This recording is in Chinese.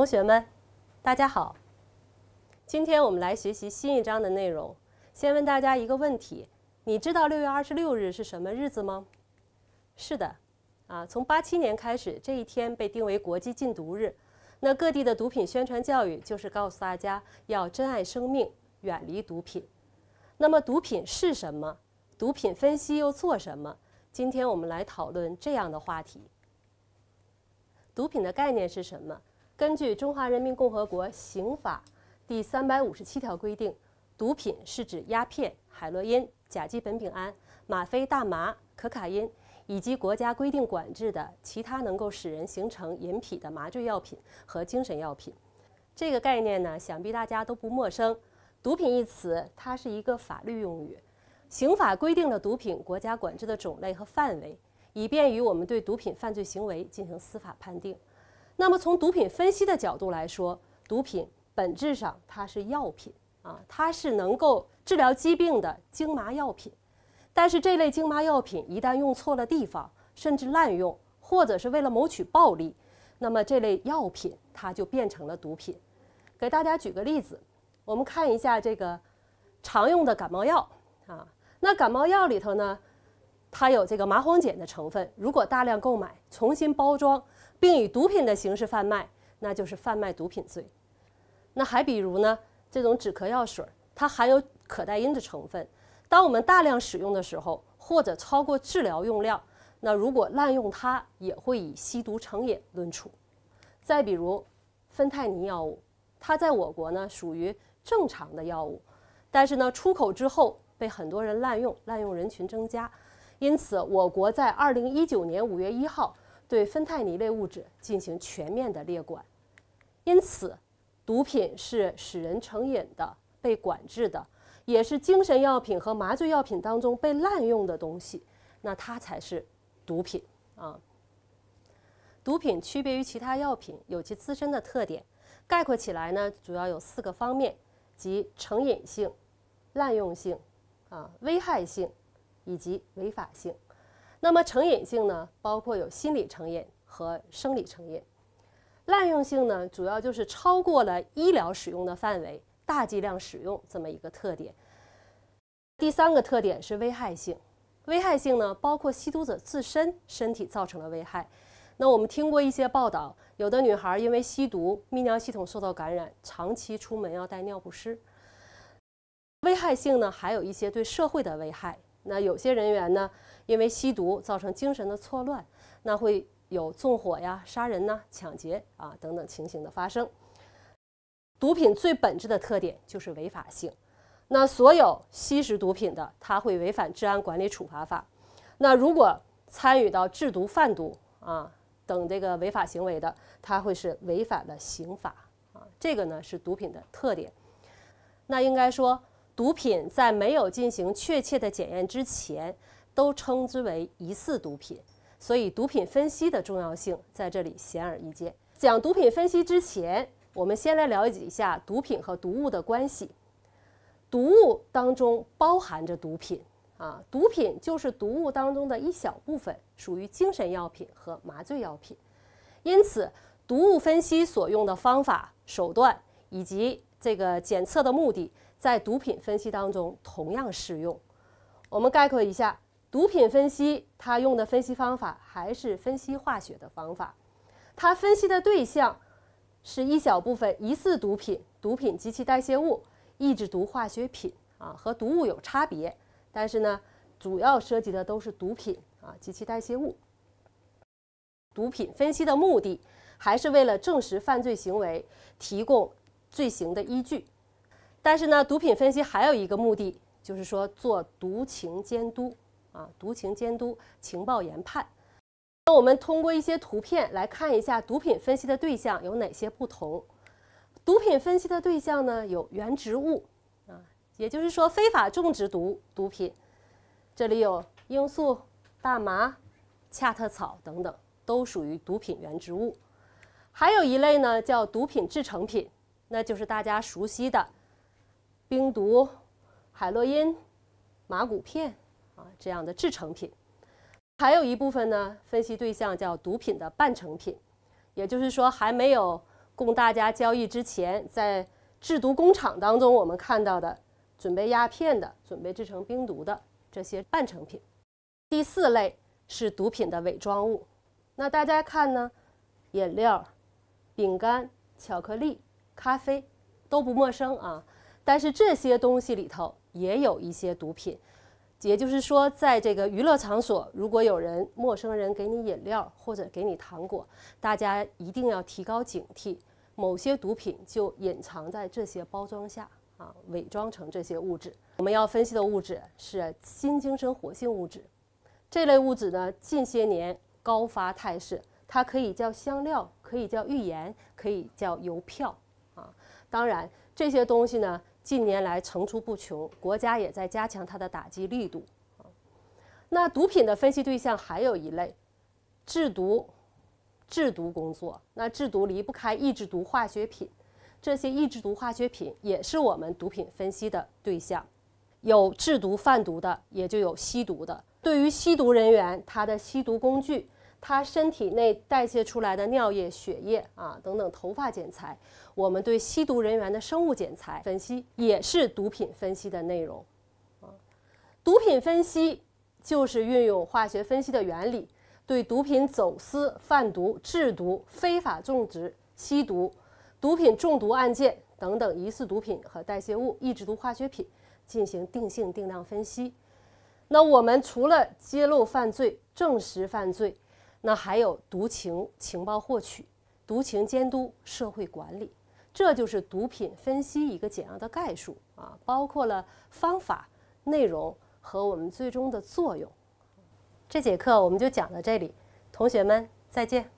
同学们，大家好。今天我们来学习新一章的内容。先问大家一个问题：你知道六月二十六日是什么日子吗？是的，啊，从八七年开始，这一天被定为国际禁毒日。那各地的毒品宣传教育就是告诉大家要珍爱生命，远离毒品。那么，毒品是什么？毒品分析又做什么？今天我们来讨论这样的话题：毒品的概念是什么？根据《中华人民共和国刑法》第三百五十七条规定，毒品是指鸦片、海洛因、甲基苯丙胺、吗啡、大麻、可卡因以及国家规定管制的其他能够使人形成瘾癖的麻醉药品和精神药品。这个概念呢，想必大家都不陌生。毒品一词，它是一个法律用语。刑法规定的毒品，国家管制的种类和范围，以便于我们对毒品犯罪行为进行司法判定。那么，从毒品分析的角度来说，毒品本质上它是药品啊，它是能够治疗疾病的精麻药品。但是，这类精麻药品一旦用错了地方，甚至滥用，或者是为了谋取暴利，那么这类药品它就变成了毒品。给大家举个例子，我们看一下这个常用的感冒药啊。那感冒药里头呢？它有这个麻黄碱的成分，如果大量购买、重新包装，并以毒品的形式贩卖，那就是贩卖毒品罪。那还比如呢，这种止咳药水，它含有可待因的成分，当我们大量使用的时候，或者超过治疗用量，那如果滥用它，也会以吸毒成瘾论处。再比如，芬太尼药物，它在我国呢属于正常的药物，但是呢出口之后被很多人滥用，滥用人群增加。因此，我国在二零一九年五月一号对芬太尼类物质进行全面的列管。因此，毒品是使人成瘾的、被管制的，也是精神药品和麻醉药品当中被滥用的东西。那它才是毒品啊！毒品区别于其他药品，有其自身的特点。概括起来呢，主要有四个方面：即成瘾性、滥用性、啊危害性。以及违法性，那么成瘾性呢？包括有心理成瘾和生理成瘾。滥用性呢，主要就是超过了医疗使用的范围，大剂量使用这么一个特点。第三个特点是危害性，危害性呢，包括吸毒者自身身体造成的危害。那我们听过一些报道，有的女孩因为吸毒，泌尿系统受到感染，长期出门要带尿不湿。危害性呢，还有一些对社会的危害。那有些人员呢，因为吸毒造成精神的错乱，那会有纵火呀、杀人呐、抢劫啊等等情形的发生。毒品最本质的特点就是违法性，那所有吸食毒品的，他会违反治安管理处罚法；那如果参与到制毒、贩毒啊等这个违法行为的，他会是违反了刑法啊。这个呢是毒品的特点。那应该说。毒品在没有进行确切的检验之前，都称之为疑似毒品。所以，毒品分析的重要性在这里显而易见。讲毒品分析之前，我们先来了解一下毒品和毒物的关系。毒物当中包含着毒品啊，毒品就是毒物当中的一小部分，属于精神药品和麻醉药品。因此，毒物分析所用的方法、手段以及这个检测的目的。在毒品分析当中同样适用。我们概括一下，毒品分析它用的分析方法还是分析化学的方法，它分析的对象是一小部分疑似毒品、毒品及其代谢物、抑制毒化学品啊，和毒物有差别，但是呢，主要涉及的都是毒品啊及其代谢物。毒品分析的目的还是为了证实犯罪行为，提供罪行的依据。但是呢，毒品分析还有一个目的，就是说做毒情监督啊，毒情监督、情报研判。那我们通过一些图片来看一下，毒品分析的对象有哪些不同。毒品分析的对象呢，有原植物啊，也就是说非法种植毒毒品，这里有罂粟、大麻、恰特草等等，都属于毒品原植物。还有一类呢，叫毒品制成品，那就是大家熟悉的。冰毒、海洛因、麻古片啊，这样的制成品，还有一部分呢，分析对象叫毒品的半成品，也就是说还没有供大家交易之前，在制毒工厂当中我们看到的，准备鸦片的、准备制成冰毒的这些半成品。第四类是毒品的伪装物，那大家看呢，饮料、饼干、巧克力、咖啡都不陌生啊。但是这些东西里头也有一些毒品，也就是说，在这个娱乐场所，如果有人陌生人给你饮料或者给你糖果，大家一定要提高警惕。某些毒品就隐藏在这些包装下啊，伪装成这些物质。我们要分析的物质是新精神活性物质，这类物质呢，近些年高发态势。它可以叫香料，可以叫浴盐，可以叫邮票啊。当然这些东西呢。近年来层出不穷，国家也在加强它的打击力度。那毒品的分析对象还有一类，制毒、制毒工作。那制毒离不开易制毒化学品，这些易制毒化学品也是我们毒品分析的对象。有制毒贩毒的，也就有吸毒的。对于吸毒人员，他的吸毒工具。他身体内代谢出来的尿液、血液啊等等，头发检材，我们对吸毒人员的生物检材分析也是毒品分析的内容。啊，毒品分析就是运用化学分析的原理，对毒品走私、贩毒、制毒、非法种植、吸毒、毒品中毒案件等等疑似毒品和代谢物、易制毒化学品进行定性定量分析。那我们除了揭露犯罪、证实犯罪。那还有毒情情报获取、毒情监督、社会管理，这就是毒品分析一个简要的概述啊，包括了方法、内容和我们最终的作用。这节课我们就讲到这里，同学们再见。